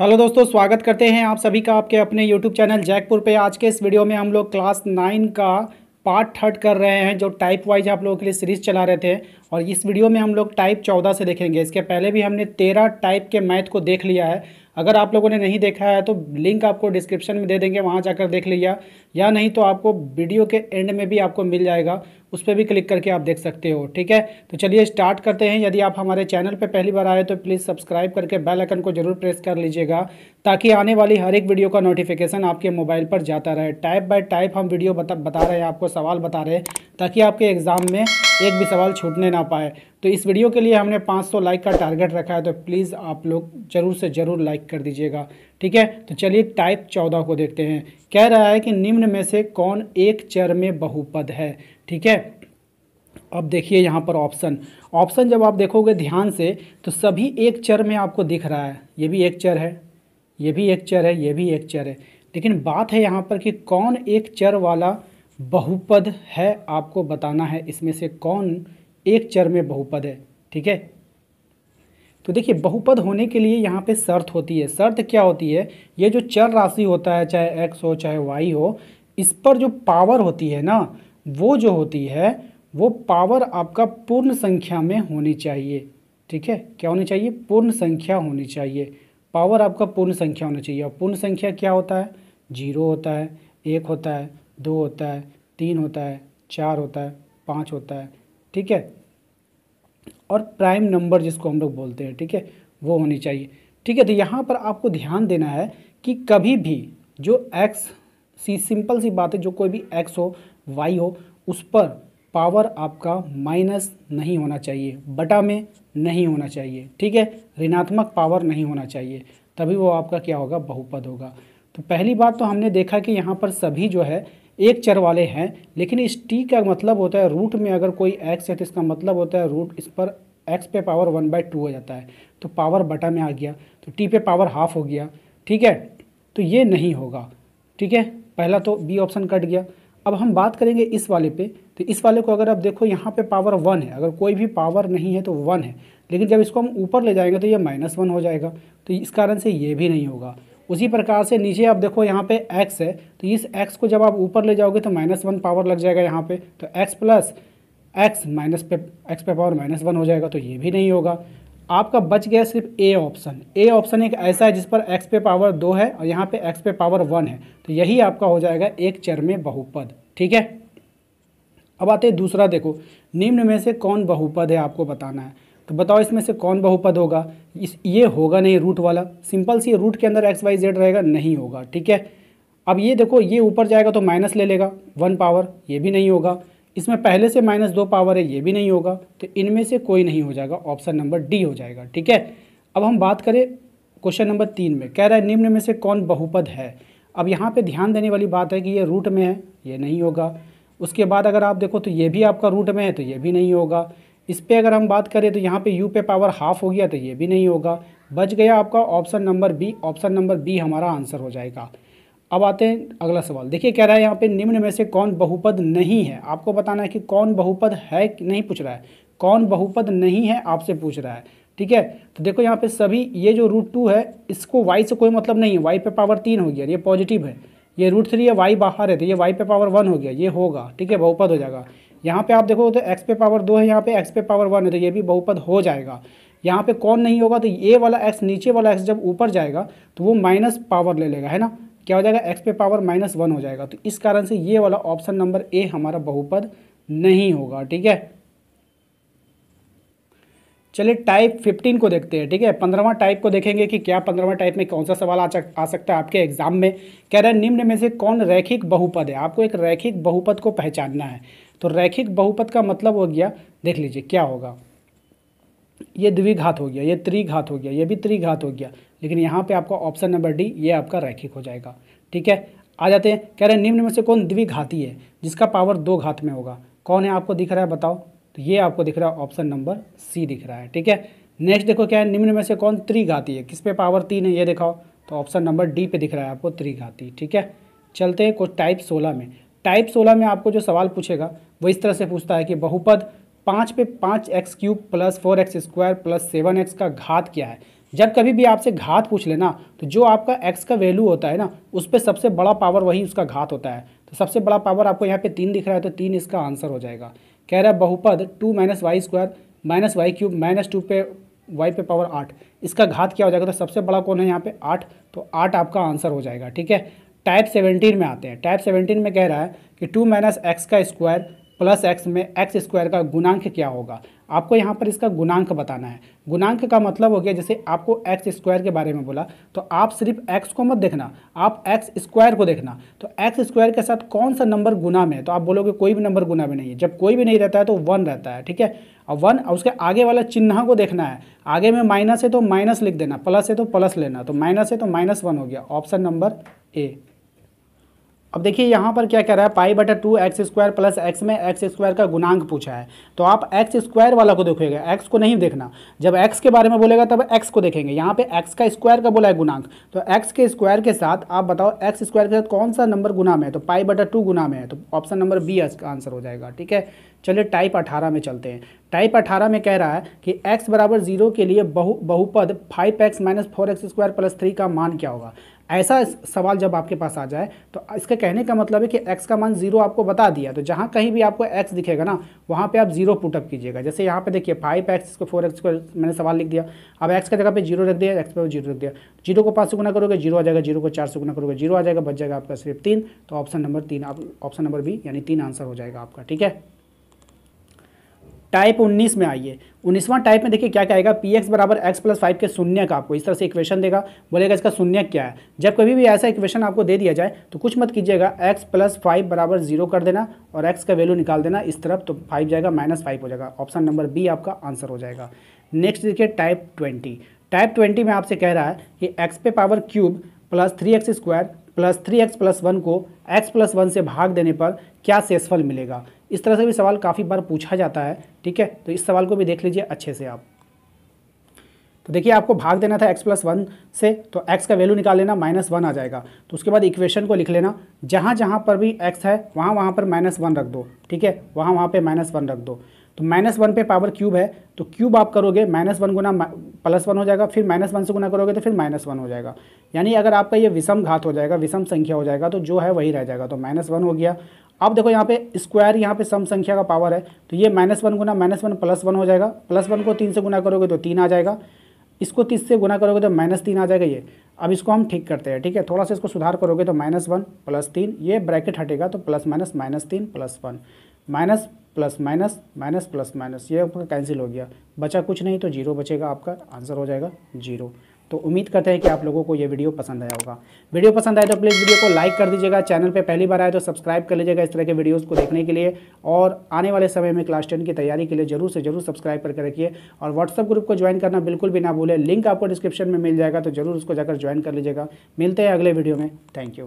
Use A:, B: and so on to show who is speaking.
A: hello दोस्तों स्वागत करते हैं आप सभी का आपके अपने यूट्यूब चैनल जैकपुर पे आज के इस वीडियो में हम लोग क्लास नाइन का पार्ट थर्ड कर रहे हैं जो टाइप वाइज आप लोगों के लिए सीरीज़ चला रहे थे और इस वीडियो में हम लोग टाइप चौदह से देखेंगे इसके पहले भी हमने तेरह टाइप के मैथ को देख लिया है अगर आप लोगों ने नहीं देखा है तो लिंक आपको डिस्क्रिप्शन में दे देंगे वहाँ जाकर देख लिया या नहीं तो आपको वीडियो के एंड में भी आपको मिल जाएगा उस पर भी क्लिक करके आप देख सकते हो ठीक है तो चलिए स्टार्ट करते हैं यदि आप हमारे चैनल पर पहली बार आए तो प्लीज़ सब्सक्राइब करके बेल आइकन को जरूर प्रेस कर लीजिएगा ताकि आने वाली हर एक वीडियो का नोटिफिकेशन आपके मोबाइल पर जाता रहे टाइप बाय टाइप हम वीडियो बता बता रहे हैं आपको सवाल बता रहे हैं ताकि आपके एग्ज़ाम में एक भी सवाल छूटने ना पाए तो इस वीडियो के लिए हमने 500 लाइक का टारगेट रखा है तो प्लीज़ आप लोग ज़रूर से ज़रूर लाइक कर दीजिएगा ठीक है तो चलिए टाइप 14 को देखते हैं कह रहा है कि निम्न में से कौन एक चर में बहुपद है ठीक है अब देखिए यहाँ पर ऑप्शन ऑप्शन जब आप देखोगे ध्यान से तो सभी एक चर में आपको दिख रहा है ये भी एक चर है ये भी एक चर है ये भी एक चर है लेकिन बात है यहाँ पर कि कौन एक चर वाला बहुपद है आपको बताना है इसमें से कौन एक चर में बहुपद है ठीक है तो देखिए बहुपद होने के लिए यहाँ पे शर्त होती है शर्त क्या होती है ये जो चर राशि होता है चाहे एक्स हो चाहे वाई हो इस पर जो पावर होती है ना वो जो होती है वो पावर आपका पूर्ण संख्या में होनी चाहिए ठीक है क्या होनी चाहिए पूर्ण संख्या होनी चाहिए पावर आपका पूर्ण संख्या होना चाहिए और पूर्ण संख्या क्या होता है जीरो होता है एक होता है दो होता है तीन होता है चार होता है पाँच होता है ठीक है और प्राइम नंबर जिसको हम लोग बोलते हैं ठीक है वो होनी चाहिए ठीक है तो यहाँ पर आपको ध्यान देना है कि कभी भी जो एक्स सी सिंपल सी बात है जो कोई भी एक्स हो वाई हो उस पर पावर आपका माइनस नहीं होना चाहिए बटा में नहीं होना चाहिए ठीक है ऋणात्मक पावर नहीं होना चाहिए तभी वो आपका क्या होगा बहुपद होगा तो पहली बात तो हमने देखा कि यहाँ पर सभी जो है एक चर वाले हैं लेकिन इस टी का मतलब होता है रूट में अगर कोई एक्स है तो इसका मतलब होता है रूट इस पर एक्स पे पावर वन बाई टू हो जाता है तो पावर बटा में आ गया तो टी पे पावर हाफ हो गया ठीक है तो ये नहीं होगा ठीक है पहला तो बी ऑप्शन कट गया अब हम बात करेंगे इस वाले पे तो इस वाले को अगर आप देखो यहाँ पे पावर वन है अगर कोई भी पावर नहीं है तो वन है लेकिन जब इसको हम ऊपर ले जाएंगे तो ये माइनस वन हो जाएगा तो इस कारण से ये भी नहीं होगा उसी प्रकार से नीचे आप देखो यहाँ पे x है तो इस x को जब आप ऊपर ले जाओगे तो माइनस वन पावर लग जाएगा यहाँ पे तो x प्लस एक्स माइनस पे एक्स पे पावर माइनस वन हो जाएगा तो ये भी नहीं होगा आपका बच गया सिर्फ ए ऑप्शन ए ऑप्शन एक ऐसा है जिस पर एक्स पे पावर दो है और यहाँ पे एक्स पे पावर वन है तो यही आपका हो जाएगा एक चर में बहुपद ठीक है अब आते हैं दूसरा देखो निम्न में से कौन बहुपद है आपको बताना है तो बताओ इसमें से कौन बहुपद होगा इस ये होगा नहीं रूट वाला सिंपल सी रूट के अंदर एक्स वाई जेड रहेगा नहीं होगा ठीक है अब ये देखो ये ऊपर जाएगा तो माइनस ले लेगा वन पावर ये भी नहीं होगा इसमें पहले से माइनस दो पावर है ये भी नहीं होगा तो इनमें से कोई नहीं हो जाएगा ऑप्शन नंबर डी हो जाएगा ठीक है अब हम बात करें क्वेश्चन नंबर तीन में कह रहा है निम्न में से कौन बहुपद है अब यहाँ पे ध्यान देने वाली बात है कि ये रूट में है ये नहीं होगा उसके बाद अगर आप देखो तो ये भी आपका रूट में है तो ये भी नहीं होगा इस पर अगर हम बात करें तो यहाँ पे यू पे पावर हाफ हो गया तो ये भी नहीं होगा बच गया आपका option number B option number B हमारा आंसर हो जाएगा अब आते हैं अगला सवाल देखिए कह रहा है यहाँ पे निम्न में से कौन बहुपद नहीं है आपको बताना है कि कौन बहुपद है कि नहीं पूछ रहा है कौन बहुपद नहीं है आपसे पूछ रहा है ठीक है तो देखो यहाँ पे सभी ये जो रूट टू है इसको वाई से कोई मतलब नहीं है वाई पे पावर तीन हो गया ये पॉजिटिव है ये रूट थ्री है वाई बाहर है तो ये वाई पे पावर वन हो गया ये होगा ठीक है बहुपद हो जाएगा यहाँ पे आप देखो तो एक्स पे पावर दो है यहाँ पे एक्स पे पावर वन है तो ये भी बहुपद हो जाएगा यहाँ पे कौन नहीं होगा तो ये वाला एक्स नीचे वाला एक्स जब ऊपर जाएगा तो वो माइनस पावर ले लेगा है ना क्या हो जाएगा एक्स पे पावर माइनस वन हो जाएगा तो इस कारण से ये वाला ऑप्शन नंबर ए हमारा बहुपद नहीं होगा ठीक है चलिए टाइप फिफ्टीन को देखते हैं ठीक है पंद्रहवा टाइप को देखेंगे कि क्या पंद्रहवा टाइप में कौन सा सवाल आ, आ सकता है आपके एग्जाम में कह रहे हैं निम्न में से कौन रैखिक बहुपद है आपको एक रैखिक बहुपद को पहचानना है तो रैखिक बहुपद का मतलब हो गया देख लीजिए क्या होगा ये द्विघात हो गया ये त्रिघात हो गया ये भी त्रिघात हो गया लेकिन यहाँ पे आपका ऑप्शन नंबर डी ये आपका रैखिक हो जाएगा ठीक है आ जाते हैं कह रहे हैं निम्न में से कौन द्विघाती है जिसका पावर दो घात में होगा कौन है आपको दिख रहा है बताओ तो ये आपको दिख रहा है ऑप्शन नंबर सी दिख रहा है ठीक है नेक्स्ट देखो क्या है निम्न में से कौन त्रिघाती है किस पे पावर तीन है ये दिखाओ तो ऑप्शन नंबर डी पे दिख रहा है आपको त्रिघाती ठीक है चलते हैं कुछ टाइप सोलह में टाइप सोलह में आपको जो सवाल पूछेगा वो इस तरह से पूछता है कि बहुपद पाँच पे पाँच x cube plus four x square plus seven x का घात क्या है जब कभी भी आपसे घात पूछ लेना तो जो आपका एक्स का वैल्यू होता है ना उस पर सबसे बड़ा पावर वही उसका घात होता है तो सबसे बड़ा पावर आपको यहाँ पे तीन दिख रहा है तो तीन इसका आंसर हो जाएगा कह रहा है बहुपद two minus y square minus y cube minus two पे वाई पे पावर आठ इसका घात क्या हो जाएगा तो सबसे बड़ा कौन है यहाँ पे आठ तो आठ आपका आंसर हो जाएगा ठीक है टाइप सेवेंटीन में आते हैं टाइप सेवेंटीन में कह रहा है कि टू माइनस एक्स का स्क्वायर प्लस एक्स में एक्स स्क्वायर का गुणांक क्या होगा आपको यहाँ पर इसका गुणांक बताना है गुणांक का मतलब हो गया जैसे आपको एक्स स्क्वायर के बारे में बोला तो आप सिर्फ एक्स को मत देखना आप एक्स स्क्वायर को देखना तो एक्स स्क्वायर के साथ कौन सा नंबर गुना में है तो आप बोलोगे कोई भी नंबर गुना में नहीं है जब कोई भी नहीं रहता है तो वन रहता है ठीक है और वन और उसके आगे वाला चिन्ह को देखना है आगे में माइनस है तो माइनस लिख देना प्लस है तो प्लस लेना तो माइनस है तो माइनस वन हो गया ऑप्शन नंबर ए अब देखिए यहाँ पर क्या कह रहा है पाई बटर two x square plus x में एक्स स्क्वायर का गुणांक पूछा है तो आप एक्स स्क्वायर वाला को देखोगे एक्स को नहीं देखना जब एक्स के बारे में बोलेगा तब एक्स को देखेंगे यहाँ पे एक्स का स्क्वायर का बोला है गुणांक तो एक्स के स्क्वायर के साथ आप बताओ एक्स स्क्वायर के साथ कौन सा नंबर गुना में है तो पाई बटर टू गुना में है तो ऑप्शन नंबर बी आंसर हो जाएगा ठीक है चलिए टाइप अठारह में चलते हैं टाइप अठारह में कह रहा है कि एक्स बराबर जीरो के लिए बहु बहुपद five x minus four x square plus three का मान क्या होगा ऐसा सवाल जब आपके पास आ जाए तो इसका कहने का मतलब है कि एक्स का मान जीरो आपको बता दिया तो जहाँ कहीं भी आपको एक्स दिखेगा ना वहाँ पर आप जीरो पुटअप कीजिएगा जैसे यहाँ पर देखिए फाइव एक्स इसको फोर एक्स को मैंने सवाल लिख दिया अब एक्स का जगह पर जीरो रख दिया एक्स पर जीरो रख दिया जीरो को पाँच से गुना करोगे जीरो आ जाएगा जीरो को चार से गुना करोगे जीरो आ जाएगा बच जाएगा आपका सिर्फ तीन तो ऑप्शन नंबर तीन आप ऑप्शन नंबर बी यानी तीन आंसर हो जाएगा आपका ठीक है टाइप 19 में आइए उन्नीसवां टाइप में देखिए क्या क्या आएगा पी एक्स बराबर एक्स प्लस फाइव के शून्य का आपको इस तरह से इक्वेशन देगा बोलेगा इसका शून्य क्या है जब कभी भी ऐसा इक्वेशन आपको दे दिया जाए तो कुछ मत कीजिएगा एक्स प्लस फाइव बराबर जीरो कर देना और एक्स का वैल्यू निकाल देना इस तरफ तो फाइव जाएगा माइनस फाइव हो जाएगा ऑप्शन नंबर बी आपका आंसर हो जाएगा नेक्स्ट देखिए टाइप ट्वेंटी टाइप ट्वेंटी में आपसे कह रहा है कि एक्स पे power cube plus three x square plus three x plus one को एक्स प्लस वन से भाग देने पर क्या सेसफल मिलेगा इस तरह से भी सवाल काफ़ी बार पूछा जाता है ठीक है तो इस सवाल को भी देख लीजिए अच्छे से आप तो देखिए आपको भाग देना था x प्लस वन से तो x का वैल्यू निकाल लेना माइनस वन आ जाएगा तो उसके बाद इक्वेशन को लिख लेना जहाँ जहाँ पर भी x है वहाँ वहाँ पर माइनस वन रख दो ठीक है वहाँ वहाँ पर माइनस वन रख दो तो माइनस वन पे पावर क्यूब है तो क्यूब आप करोगे माइनस वन गुना प्लस वन हो जाएगा फिर माइनस वन से गुना करोगे तो फिर माइनस वन हो जाएगा यानी अगर आपका ये विषम घात हो जाएगा विषम संख्या हो जाएगा तो जो है वही रह जाएगा तो माइनस वन हो गया अब देखो यहाँ पे स्क्वायर यहाँ पे सम संख्या का पावर है तो ये माइनस वन गुना माइनस वन प्लस वन हो जाएगा प्लस वन को तीन से गुना करोगे तो तीन आ जाएगा इसको तीस से गुना करोगे तो माइनस तीन आ जाएगा ये अब इसको हम ठीक करते हैं ठीक है थोड़ा सा इसको सुधार करोगे तो माइनस वन प्लस तीन ये ब्रैकेट हटेगा तो प्लस माइनस माइनस तीन plus one minus plus minus minus plus minus ये आपका कैंसिल हो गया बचा कुछ नहीं तो जीरो बचेगा आपका आंसर हो जाएगा जीरो तो उम्मीद करते हैं कि आप लोगों को ये वीडियो पसंद आया होगा वीडियो पसंद आए तो प्लीज़ वीडियो को लाइक कर दीजिएगा चैनल पे पहली बार आए तो सब्सक्राइब कर लीजिएगा इस तरह के वीडियोस को देखने के लिए और आने वाले समय में क्लास टेन की तैयारी के लिए जरूर से जरूर सब्सक्राइब करके रखिए और व्हाट्सअप ग्रुप को ज्वाइन करना बिल्कुल भी ना भूलें लिंक आपको डिस्क्रिप्शन में मिल जाएगा तो जरूर उसको जाकर ज्वाइन कर लीजिएगा मिलते हैं अगले वीडियो में थैंक यू